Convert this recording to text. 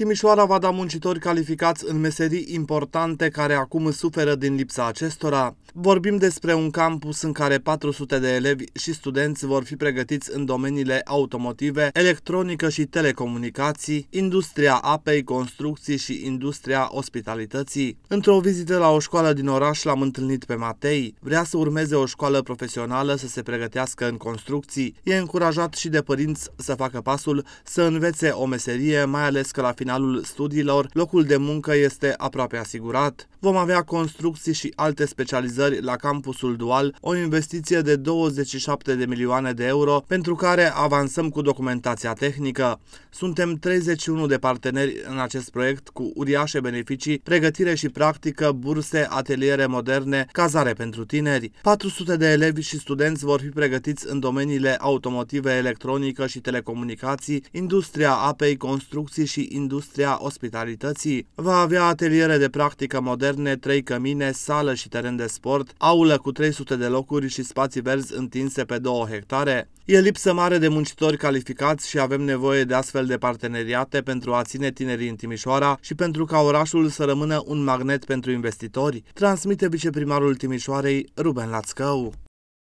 Timișoara va da muncitori calificați în meserii importante care acum suferă din lipsa acestora. Vorbim despre un campus în care 400 de elevi și studenți vor fi pregătiți în domeniile automotive, electronică și telecomunicații, industria apei, construcții și industria ospitalității. Într-o vizită la o școală din oraș l-am întâlnit pe Matei. Vrea să urmeze o școală profesională să se pregătească în construcții. E încurajat și de părinți să facă pasul să învețe o meserie, mai ales că la final finalul studiilor, locul de muncă este aproape asigurat. Vom avea construcții și alte specializări la campusul dual, o investiție de 27 de milioane de euro, pentru care avansăm cu documentația tehnică. Suntem 31 de parteneri în acest proiect cu uriașe beneficii, pregătire și practică, burse, ateliere moderne, cazare pentru tineri. 400 de elevi și studenți vor fi pregătiți în domeniile automotive, electronică și telecomunicații, industria apei, construcții și industrie industria ospitalității. Va avea ateliere de practică moderne, trei cămine, sală și teren de sport, aulă cu 300 de locuri și spații verzi întinse pe 2 hectare. E lipsă mare de muncitori calificați și avem nevoie de astfel de parteneriate pentru a ține tinerii în Timișoara și pentru ca orașul să rămână un magnet pentru investitori, transmite viceprimarul Timișoarei Ruben Lațcău.